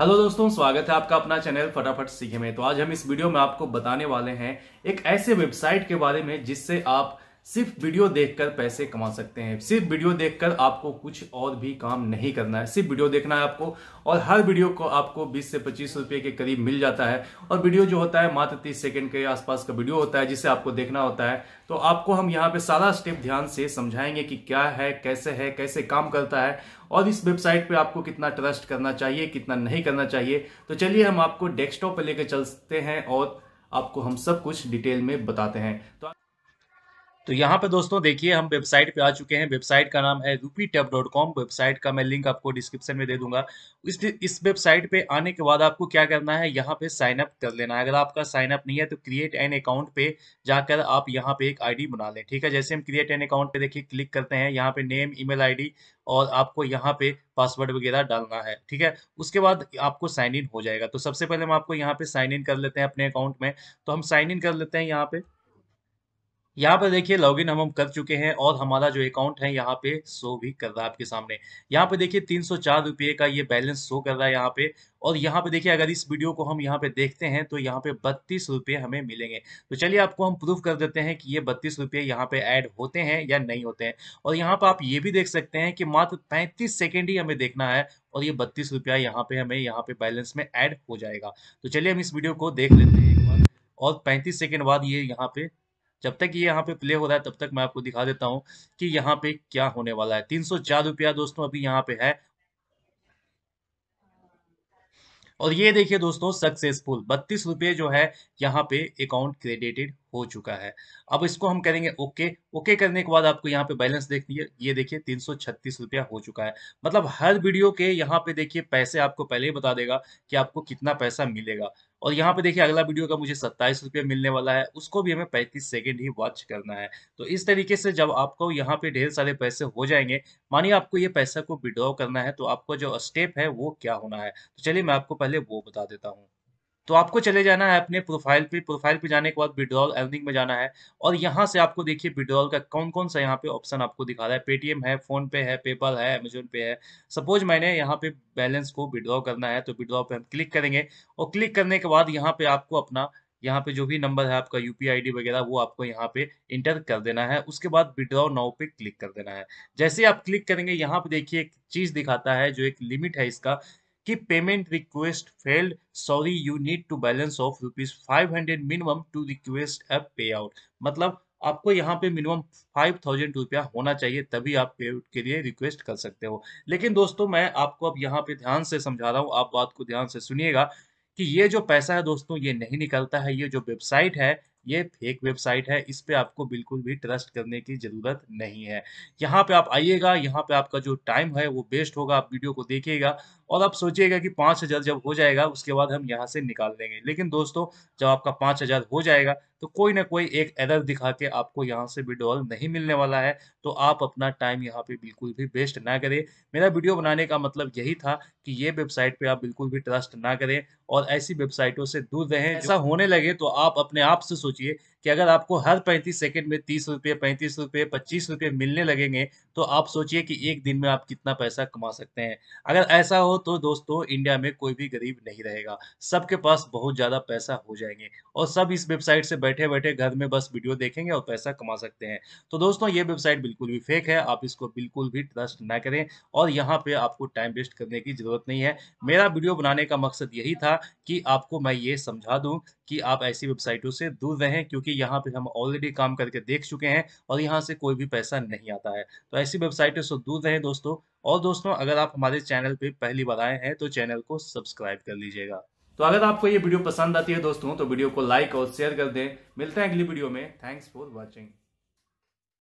hello दोस्तों स्वागत है आपका अपना चैनल फटाफट सीखे में तो आज हम इस वीडियो में आपको बताने वाले हैं एक ऐसे वेबसाइट के बारे में जिससे आप सिर्फ वीडियो देखकर पैसे कमा सकते हैं सिर्फ वीडियो देखकर आपको कुछ और भी काम नहीं करना है सिर्फ वीडियो देखना है आपको और हर वीडियो को आपको 20 से 25 रुपए के करीब मिल जाता है और वीडियो जो होता है मात्र 30 सेकंड के आसपास का वीडियो होता है जिसे आपको देखना होता है तो आपको हम यहाँ पे सारा स्टेप ध्यान से समझाएंगे कि क्या है कैसे है कैसे काम करता है और इस वेबसाइट पे आपको कितना ट्रस्ट करना चाहिए कितना नहीं करना चाहिए तो चलिए हम आपको डेस्कटॉप पर लेकर चलते हैं और आपको हम सब कुछ डिटेल में बताते हैं तो तो यहाँ पे दोस्तों देखिए हम वेबसाइट पे आ चुके हैं वेबसाइट का नाम है रूपी टब डॉट कॉम वेबसाइट का मैं लिंक आपको डिस्क्रिप्शन में दे दूंगा इस इस वेबसाइट पे आने के बाद आपको क्या करना है यहाँ पे साइन अप कर लेना है अगर आपका साइन अप नहीं है तो क्रिएट एन अकाउंट पे जाकर आप यहाँ पे एक आईडी बना लें ठीक है जैसे हम क्रिएट एन अकाउंट पे देखिए क्लिक करते हैं यहाँ पे नेम ई मेल और आपको यहाँ पे पासवर्ड वगैरह डालना है ठीक है उसके बाद आपको साइन इन हो जाएगा तो सबसे पहले हम आपको यहाँ पे साइन इन कर लेते हैं अपने अकाउंट में तो हम साइन इन कर लेते हैं यहाँ पे यहाँ पर देखिए लॉगिन हम हम कर चुके हैं और हमारा जो अकाउंट है यहाँ पे शो भी कर रहा है आपके सामने यहाँ पे देखिए तीन सौ का ये बैलेंस शो कर रहा है यहाँ पे और यहाँ पे देखिए अगर इस वीडियो को हम यहाँ पे देखते हैं तो यहाँ पे बत्तीस रुपये हमें मिलेंगे तो चलिए आपको हम प्रूफ कर देते हैं कि ये बत्तीस रुपये यहाँ पे ऐड होते हैं या नहीं होते हैं और यहाँ पर आप ये भी देख सकते हैं कि मात्र पैंतीस सेकेंड ही हमें देखना है और ये बत्तीस रुपया यहाँ पे हमें यहाँ पे बैलेंस में ऐड हो जाएगा तो चलिए हम इस वीडियो को देख लेते हैं एक बार और पैंतीस सेकेंड बाद ये यहाँ पे जब तक ये यहाँ पे प्ले हो रहा है तब तक मैं आपको दिखा देता हूँ कि यहाँ पे क्या होने वाला है तीन सौ चार रुपया दोस्तों अभी यहाँ पे है और ये देखिए दोस्तों सक्सेसफुल बत्तीस रुपये जो है यहाँ पे अकाउंट क्रेडिटेड हो चुका है अब इसको हम करेंगे ओके ओके करने के बाद आपको यहाँ पे बैलेंस देखिए ये देखिए तीन सौ छत्तीस रुपया हो चुका है मतलब हर वीडियो के यहाँ पे देखिए पैसे आपको पहले ही बता देगा कि आपको कितना पैसा मिलेगा और यहाँ पे देखिए अगला वीडियो का मुझे सत्ताईस रुपये मिलने वाला है उसको भी हमें पैंतीस सेकेंड ही वॉच करना है तो इस तरीके से जब आपको यहाँ पे ढेर सारे पैसे हो जाएंगे मानिए आपको ये पैसा को विड्रॉ करना है तो आपको जो स्टेप है वो क्या होना है तो चलिए मैं आपको पहले वो बता देता हूँ तो आपको चले जाना है अपने प्रोफाइल पे प्रोफाइल पे जाने के बाद विड्रॉल अर्निंग में जाना है और यहाँ से आपको देखिए विड्रॉल का कौन कौन सा यहाँ पे ऑप्शन आपको दिखा रहा है पेटीएम है फोन पे है पेपल है अमेजोन पे है सपोज मैंने यहाँ पे बैलेंस को विड्रॉ करना है तो विड्रॉ पे हम क्लिक करेंगे और क्लिक करने के बाद यहाँ पे आपको अपना यहाँ पे जो भी नंबर है आपका यू पी वगैरह वो आपको यहाँ पे इंटर कर देना है उसके बाद विड्रॉ नाउ पे क्लिक कर देना है जैसे आप क्लिक करेंगे यहाँ पे देखिए एक चीज़ दिखाता है जो एक लिमिट है इसका कि failed sorry you need to balance of rupees five hundred minimum to request a payout मतलब आपको यहाँ पे मिनिमम फाइव थाउजेंड रुपया होना चाहिए तभी आप पे के लिए रिक्वेस्ट कर सकते हो लेकिन दोस्तों मैं आपको अब यहाँ पे ध्यान से समझा रहा हूँ आप बात को ध्यान से सुनिएगा कि ये जो पैसा है दोस्तों ये नहीं निकलता है ये जो वेबसाइट है ये फेक वेबसाइट है इस पे आपको बिल्कुल भी ट्रस्ट करने की ज़रूरत नहीं है यहाँ पे आप आइएगा यहाँ पे आपका जो टाइम है वो वेस्ट होगा आप वीडियो को देखिएगा और आप सोचिएगा कि पाँच हज़ार जब हो जाएगा उसके बाद हम यहाँ से निकाल देंगे लेकिन दोस्तों जब आपका पाँच हज़ार हो जाएगा तो कोई ना कोई एक एरर दिखा के आपको यहाँ से विड्रॉल नहीं मिलने वाला है तो आप अपना टाइम यहाँ पे बिल्कुल भी वेस्ट ना करें मेरा वीडियो बनाने का मतलब यही था कि ये वेबसाइट पे आप बिल्कुल भी ट्रस्ट ना करें और ऐसी वेबसाइटों से दूर रहें ऐसा होने लगे तो आप अपने आप से सोचिए कि अगर आपको हर पैंतीस सेकंड में तीस रुपये पैंतीस रुपये पच्चीस रुपये मिलने लगेंगे तो आप सोचिए कि एक दिन में आप कितना पैसा कमा सकते हैं अगर ऐसा हो तो दोस्तों इंडिया में कोई भी गरीब नहीं रहेगा सबके पास बहुत ज़्यादा पैसा हो जाएंगे और सब इस वेबसाइट से बैठे बैठे घर में बस वीडियो देखेंगे और पैसा कमा सकते हैं तो दोस्तों ये वेबसाइट बिल्कुल भी फेक है आप इसको बिल्कुल भी ट्रस्ट ना करें और यहाँ पे आपको टाइम वेस्ट करने की ज़रूरत नहीं है मेरा वीडियो बनाने का मकसद यही था कि आपको मैं ये समझा दूँ कि आप ऐसी वेबसाइटों से दूर रहें क्योंकि क्योंकि यहाँ पे हम ऑलरेडी काम करके देख चुके हैं और यहाँ से कोई भी पैसा नहीं आता है तो ऐसी वेबसाइटें से दूर रहें दोस्तों और दोस्तों अगर आप हमारे चैनल पे पहली बार आए हैं तो चैनल को सब्सक्राइब कर लीजिएगा तो अगर आपको ये वीडियो पसंद आती है दोस्तों तो वीडियो को लाइक और शेयर कर दें मिलते हैं अगली वीडियो में थैंक्स फॉर वॉचिंग